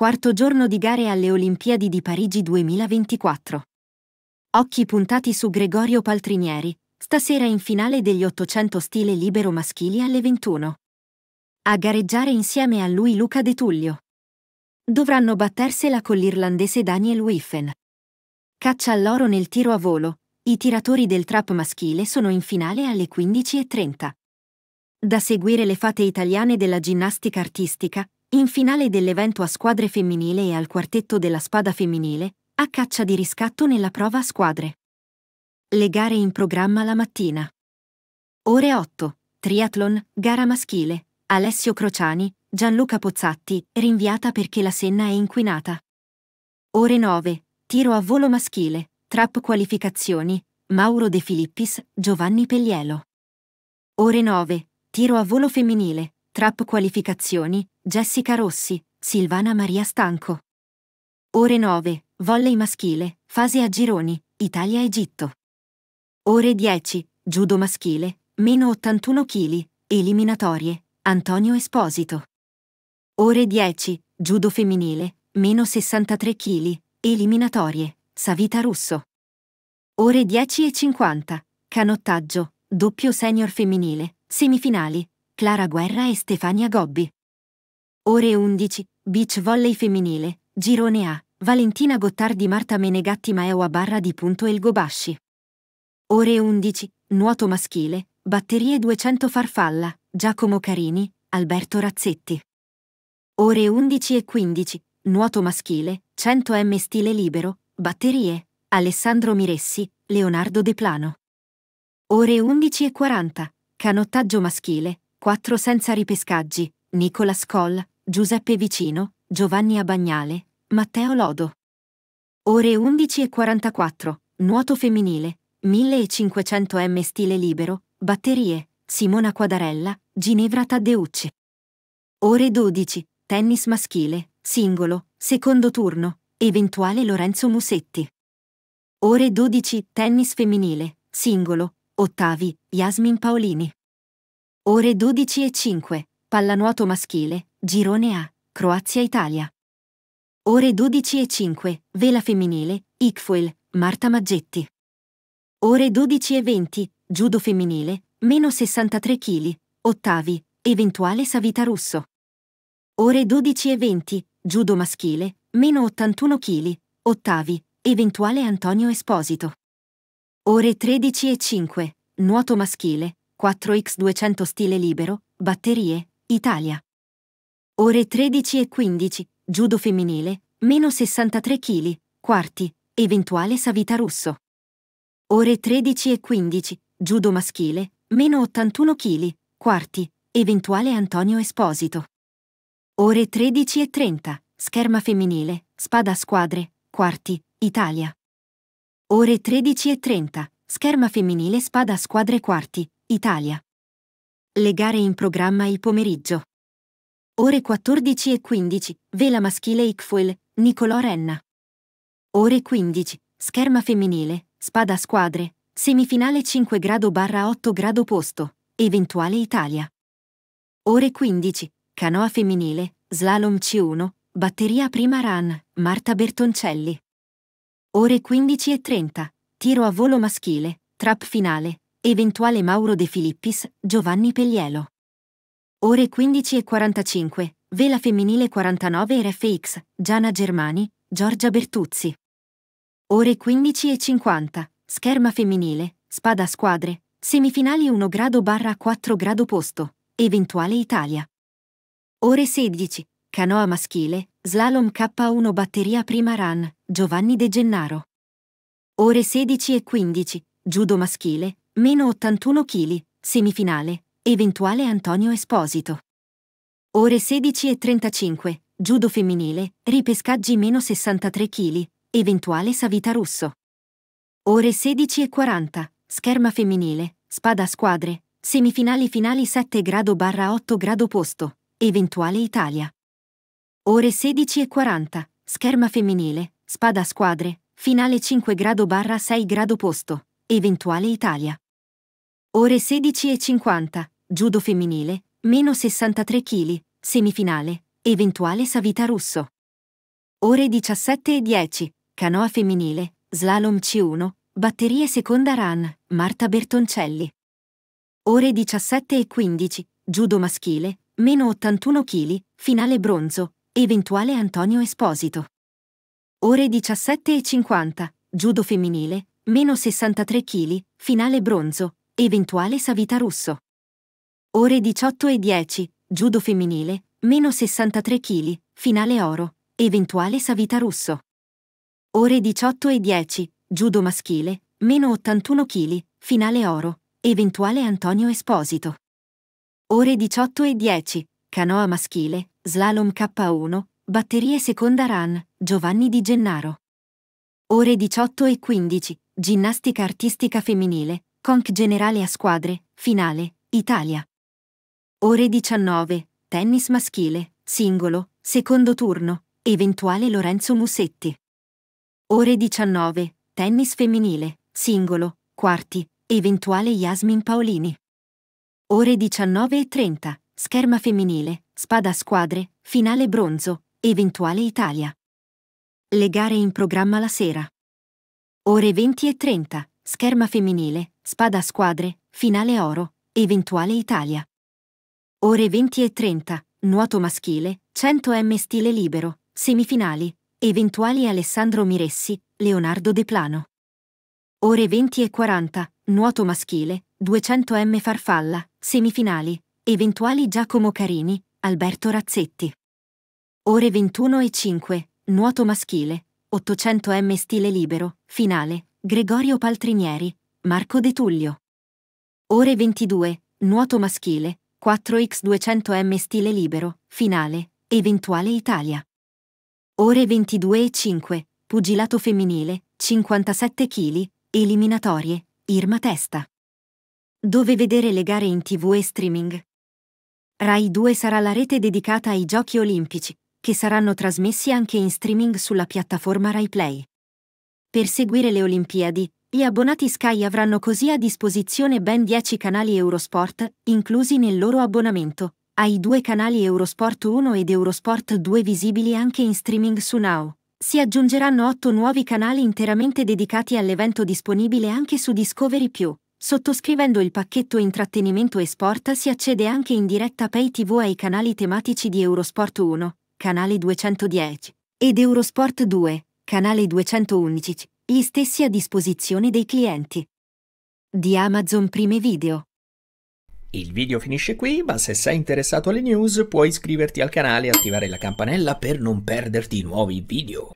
Quarto giorno di gare alle Olimpiadi di Parigi 2024. Occhi puntati su Gregorio Paltrinieri, stasera in finale degli 800 stile libero maschili alle 21. A gareggiare insieme a lui Luca De Tullio. Dovranno battersela con l'irlandese Daniel Wiffen. Caccia all'oro nel tiro a volo, i tiratori del trap maschile sono in finale alle 15.30. Da seguire le fate italiane della ginnastica artistica, in finale dell'evento a squadre femminile e al quartetto della spada femminile, a caccia di riscatto nella prova a squadre. Le gare in programma la mattina. Ore 8. Triathlon, gara maschile. Alessio Crociani, Gianluca Pozzatti, rinviata perché la Senna è inquinata. Ore 9. Tiro a volo maschile. Trap qualificazioni. Mauro De Filippis, Giovanni Pellielo. Ore 9. Tiro a volo femminile. Trap qualificazioni. Jessica Rossi, Silvana Maria Stanco. Ore 9, volley maschile, fase a gironi, Italia-Egitto. Ore 10, judo maschile, meno 81 kg, eliminatorie, Antonio Esposito. Ore 10, judo femminile, meno 63 kg, eliminatorie, Savita Russo. Ore 10 e 50, canottaggio, doppio senior femminile, semifinali, Clara Guerra e Stefania Gobbi. Ore 11, beach volley femminile, girone A, Valentina Gottardi Marta Menegatti Maewa Barra di Punto Elgobasci. Ore 11, nuoto maschile, batterie 200 farfalla, Giacomo Carini, Alberto Razzetti. Ore 11 e 15, nuoto maschile, 100 m stile libero, batterie, Alessandro Miressi, Leonardo De Plano. Ore 11 e 40, canottaggio maschile, 4 senza ripescaggi, Nicola Scoll, Giuseppe Vicino, Giovanni Abagnale, Matteo Lodo. Ore 11.44, nuoto femminile, 1500 m stile libero, batterie, Simona Quadarella, Ginevra Taddeucci. Ore 12, tennis maschile, singolo, secondo turno, eventuale Lorenzo Musetti. Ore 12, tennis femminile, singolo, ottavi, Yasmin Paolini. Ore 12 e 5, pallanuoto maschile, Girone A, Croazia-Italia. Ore 12 e 5, Vela femminile, Icfuel, Marta Maggetti. Ore 12 e 20, Judo femminile, meno 63 kg, ottavi, eventuale Savita Russo. Ore 12 e 20, Judo maschile, meno 81 kg, ottavi, eventuale Antonio Esposito. Ore 13 e 5, nuoto maschile, 4x200 stile libero, batterie, Italia. Ore 13 e 15, judo femminile, meno 63 kg, quarti, eventuale Savita Russo. Ore 13 e 15, judo maschile, meno 81 kg, quarti, eventuale Antonio Esposito. Ore 13 e 30, scherma femminile, spada a squadre, quarti, Italia. Ore 13 e 30, scherma femminile spada a squadre quarti, Italia. Le gare in programma il pomeriggio. Ore 14 e 15, vela maschile Iqfuel, Nicolò Renna. Ore 15, scherma femminile, spada squadre, semifinale 5 grado barra 8 grado posto, eventuale Italia. Ore 15, canoa femminile, slalom C1, batteria prima run, Marta Bertoncelli. Ore 15 e 30, tiro a volo maschile, trap finale, eventuale Mauro De Filippis, Giovanni Pellielo. Ore 15 e 45. Vela femminile 49 RFX. Gianna Germani, Giorgia Bertuzzi. Ore 15 e 50. Scherma femminile, spada a squadre, semifinali 1 grado barra 4 grado posto, eventuale Italia. Ore 16. Canoa maschile, slalom K1 batteria prima run, Giovanni De Gennaro. Ore 16 e 15. Judo maschile, meno 81 kg, semifinale, Eventuale Antonio Esposito. Ore 16.35. judo femminile, ripescaggi meno 63 kg. Eventuale Savita Russo. Ore 16.40. Scherma femminile, spada a squadre, semifinali finali 7 grado barra 8 grado posto, eventuale Italia. Ore 16.40. Scherma femminile, spada a squadre, finale 5 grado barra 6 grado posto, eventuale Italia. Ore 16.50, judo femminile, meno 63 kg, semifinale, eventuale Savita Russo. Ore 17.10, canoa femminile, slalom C1, batterie seconda run, Marta Bertoncelli. Ore 17.15, judo maschile, meno 81 kg, finale bronzo, eventuale Antonio Esposito. Ore 17.50, judo femminile, meno 63 kg, finale bronzo, eventuale Savita Russo. Ore 18 e 10, judo femminile, meno 63 kg, finale oro, eventuale Savita Russo. Ore 18 e 10, judo maschile, meno 81 kg, finale oro, eventuale Antonio Esposito. Ore 18 e 10, canoa maschile, slalom K1, batterie seconda run, Giovanni Di Gennaro. Ore 18 e 15, ginnastica artistica femminile, Conch generale a squadre, finale, Italia. Ore 19, tennis maschile, singolo, secondo turno, eventuale Lorenzo Musetti. Ore 19, tennis femminile, singolo, quarti, eventuale Yasmin Paolini. Ore 19.30, scherma femminile, spada a squadre, finale bronzo, eventuale Italia. Le gare in programma la sera. Ore 20.30, scherma femminile, spada a squadre, finale oro, eventuale Italia. Ore 20 e 30, nuoto maschile, 100 m stile libero, semifinali, eventuali Alessandro Miressi, Leonardo De Plano. Ore 20 e 40, nuoto maschile, 200 m farfalla, semifinali, eventuali Giacomo Carini, Alberto Razzetti. Ore 21 e 5, nuoto maschile, 800 m stile libero, finale, Gregorio Paltrinieri, Marco De Tullio. Ore 22, nuoto maschile, 4x200m stile libero, finale, eventuale Italia. Ore 22 e 5, pugilato femminile, 57 kg, eliminatorie, Irma Testa. Dove vedere le gare in tv e streaming? Rai 2 sarà la rete dedicata ai giochi olimpici, che saranno trasmessi anche in streaming sulla piattaforma Rai Play. Per seguire le Olimpiadi, gli abbonati Sky avranno così a disposizione ben 10 canali Eurosport, inclusi nel loro abbonamento, ai due canali Eurosport 1 ed Eurosport 2 visibili anche in streaming su Now. Si aggiungeranno 8 nuovi canali interamente dedicati all'evento disponibile anche su Discovery ⁇ Sottoscrivendo il pacchetto intrattenimento e sport si accede anche in diretta Pay TV ai canali tematici di Eurosport 1, canale 210, ed Eurosport 2, canale 211, gli stessi a disposizione dei clienti. Di Amazon Prime Video. Il video finisce qui, ma se sei interessato alle news puoi iscriverti al canale e attivare la campanella per non perderti nuovi video.